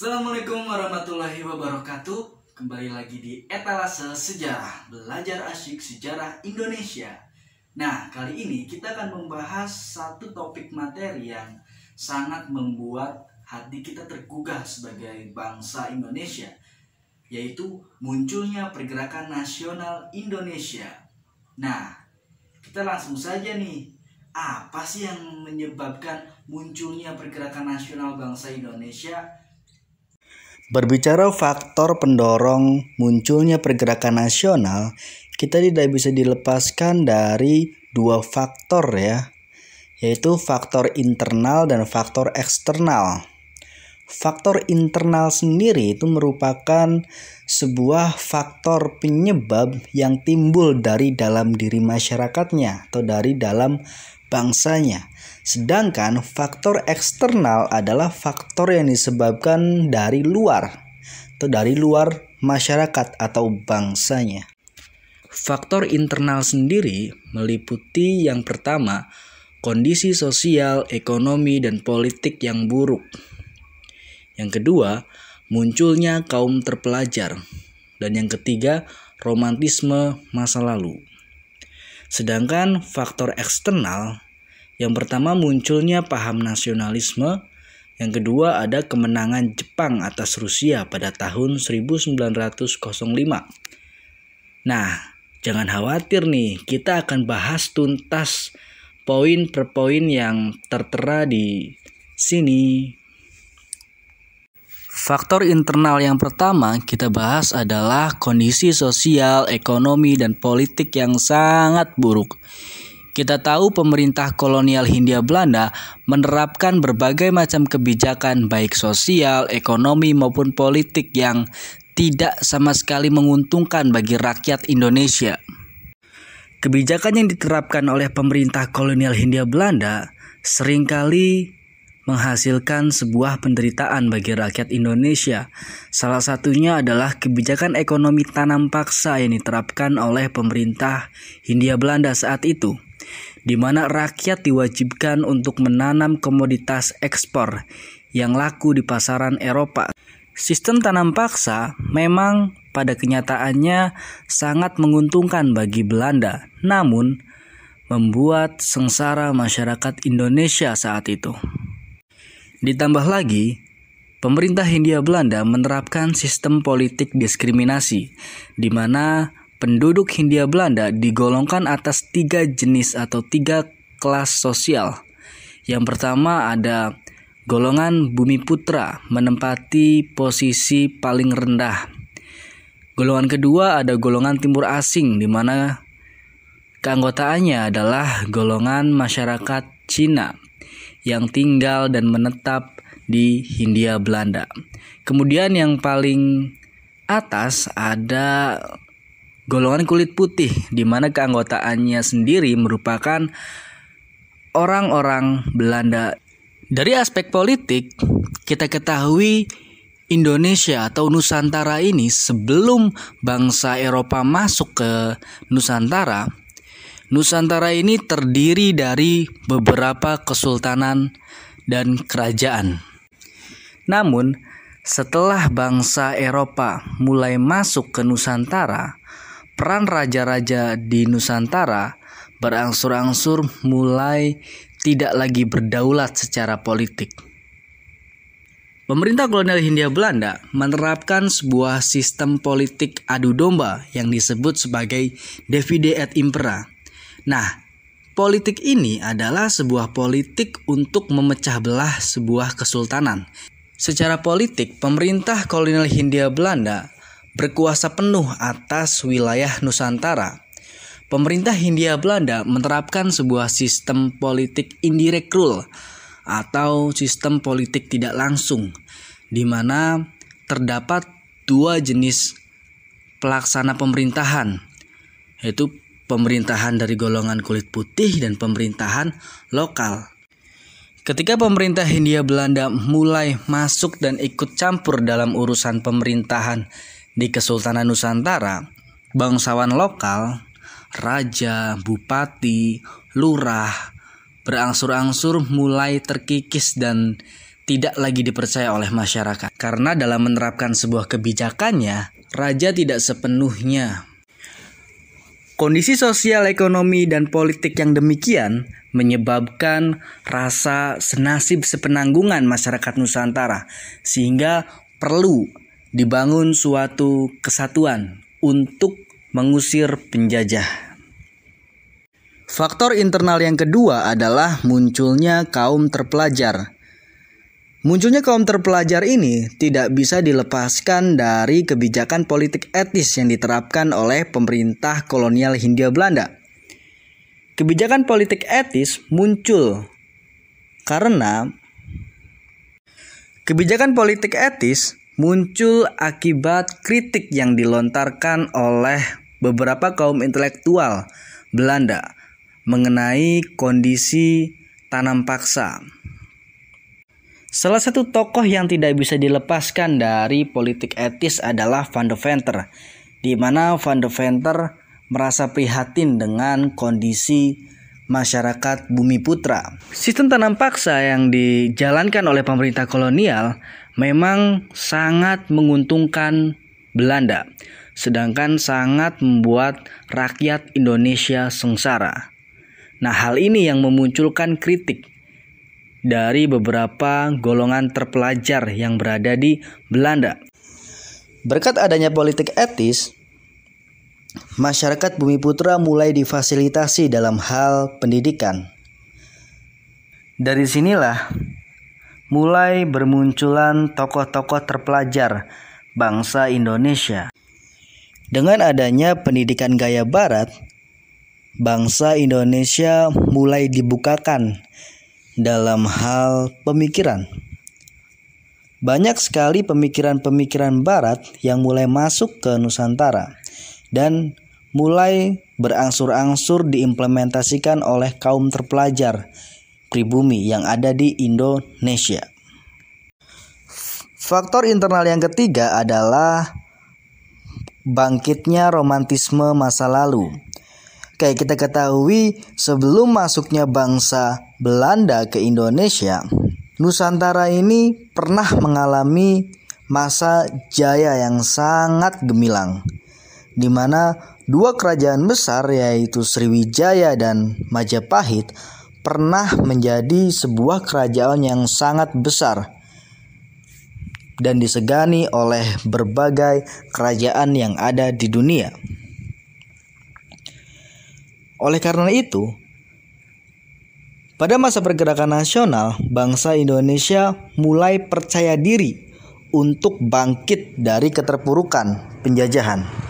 Assalamualaikum warahmatullahi wabarakatuh Kembali lagi di Etalase Sejarah Belajar asyik sejarah Indonesia Nah, kali ini kita akan membahas satu topik materi yang sangat membuat hati kita tergugah sebagai bangsa Indonesia Yaitu munculnya pergerakan nasional Indonesia Nah, kita langsung saja nih apa sih yang menyebabkan munculnya pergerakan nasional bangsa Indonesia Berbicara faktor pendorong munculnya pergerakan nasional, kita tidak bisa dilepaskan dari dua faktor ya, yaitu faktor internal dan faktor eksternal. Faktor internal sendiri itu merupakan sebuah faktor penyebab yang timbul dari dalam diri masyarakatnya atau dari dalam bangsanya. Sedangkan faktor eksternal adalah faktor yang disebabkan dari luar atau dari luar masyarakat atau bangsanya. Faktor internal sendiri meliputi yang pertama, kondisi sosial, ekonomi, dan politik yang buruk. Yang kedua, munculnya kaum terpelajar. Dan yang ketiga, romantisme masa lalu. Sedangkan faktor eksternal yang pertama munculnya paham nasionalisme, yang kedua ada kemenangan Jepang atas Rusia pada tahun 1905. Nah, jangan khawatir nih, kita akan bahas tuntas poin per poin yang tertera di sini. Faktor internal yang pertama kita bahas adalah kondisi sosial, ekonomi, dan politik yang sangat buruk kita tahu pemerintah kolonial Hindia Belanda menerapkan berbagai macam kebijakan baik sosial, ekonomi maupun politik yang tidak sama sekali menguntungkan bagi rakyat Indonesia. Kebijakan yang diterapkan oleh pemerintah kolonial Hindia Belanda seringkali menghasilkan sebuah penderitaan bagi rakyat Indonesia. Salah satunya adalah kebijakan ekonomi tanam paksa yang diterapkan oleh pemerintah Hindia Belanda saat itu di mana rakyat diwajibkan untuk menanam komoditas ekspor yang laku di pasaran Eropa. Sistem tanam paksa memang pada kenyataannya sangat menguntungkan bagi Belanda, namun membuat sengsara masyarakat Indonesia saat itu. Ditambah lagi, pemerintah Hindia Belanda menerapkan sistem politik diskriminasi, di mana penduduk Hindia Belanda digolongkan atas tiga jenis atau tiga kelas sosial. Yang pertama ada golongan bumi putra menempati posisi paling rendah. Golongan kedua ada golongan timur asing di mana keanggotaannya adalah golongan masyarakat Cina yang tinggal dan menetap di Hindia Belanda. Kemudian yang paling atas ada golongan kulit putih di mana keanggotaannya sendiri merupakan orang-orang Belanda. Dari aspek politik, kita ketahui Indonesia atau Nusantara ini sebelum bangsa Eropa masuk ke Nusantara, Nusantara ini terdiri dari beberapa kesultanan dan kerajaan. Namun, setelah bangsa Eropa mulai masuk ke Nusantara, peran raja-raja di Nusantara berangsur-angsur mulai tidak lagi berdaulat secara politik. Pemerintah kolonial Hindia Belanda menerapkan sebuah sistem politik adu domba yang disebut sebagai divide et impera. Nah, politik ini adalah sebuah politik untuk memecah belah sebuah kesultanan. Secara politik, pemerintah kolonial Hindia Belanda berkuasa penuh atas wilayah Nusantara. Pemerintah Hindia Belanda menerapkan sebuah sistem politik indirect rule atau sistem politik tidak langsung di mana terdapat dua jenis pelaksana pemerintahan yaitu pemerintahan dari golongan kulit putih dan pemerintahan lokal. Ketika pemerintah Hindia Belanda mulai masuk dan ikut campur dalam urusan pemerintahan di Kesultanan Nusantara, bangsawan lokal, raja, bupati, lurah, berangsur-angsur mulai terkikis dan tidak lagi dipercaya oleh masyarakat. Karena dalam menerapkan sebuah kebijakannya, raja tidak sepenuhnya Kondisi sosial, ekonomi, dan politik yang demikian menyebabkan rasa senasib sepenanggungan masyarakat Nusantara, sehingga perlu dibangun suatu kesatuan untuk mengusir penjajah. Faktor internal yang kedua adalah munculnya kaum terpelajar. Munculnya kaum terpelajar ini tidak bisa dilepaskan dari kebijakan politik etis yang diterapkan oleh pemerintah kolonial Hindia Belanda. Kebijakan politik etis muncul karena kebijakan politik etis muncul akibat kritik yang dilontarkan oleh beberapa kaum intelektual Belanda mengenai kondisi tanam paksa. Salah satu tokoh yang tidak bisa dilepaskan dari politik etis adalah Van de Venter, di mana Van de Venter merasa prihatin dengan kondisi masyarakat bumi putra. Sistem tanam paksa yang dijalankan oleh pemerintah kolonial memang sangat menguntungkan Belanda, sedangkan sangat membuat rakyat Indonesia sengsara. Nah, hal ini yang memunculkan kritik dari beberapa golongan terpelajar yang berada di Belanda. Berkat adanya politik etis, masyarakat Bumi Putra mulai difasilitasi dalam hal pendidikan. Dari sinilah mulai bermunculan tokoh-tokoh terpelajar bangsa Indonesia. Dengan adanya pendidikan gaya barat, bangsa Indonesia mulai dibukakan dalam hal pemikiran. Banyak sekali pemikiran-pemikiran barat yang mulai masuk ke Nusantara dan mulai berangsur-angsur diimplementasikan oleh kaum terpelajar pribumi yang ada di Indonesia. Faktor internal yang ketiga adalah bangkitnya romantisme masa lalu. Kayak kita ketahui, sebelum masuknya bangsa Belanda ke Indonesia, Nusantara ini pernah mengalami masa jaya yang sangat gemilang, di mana dua kerajaan besar, yaitu Sriwijaya dan Majapahit, pernah menjadi sebuah kerajaan yang sangat besar dan disegani oleh berbagai kerajaan yang ada di dunia. Oleh karena itu, pada masa pergerakan nasional, bangsa Indonesia mulai percaya diri untuk bangkit dari keterpurukan penjajahan.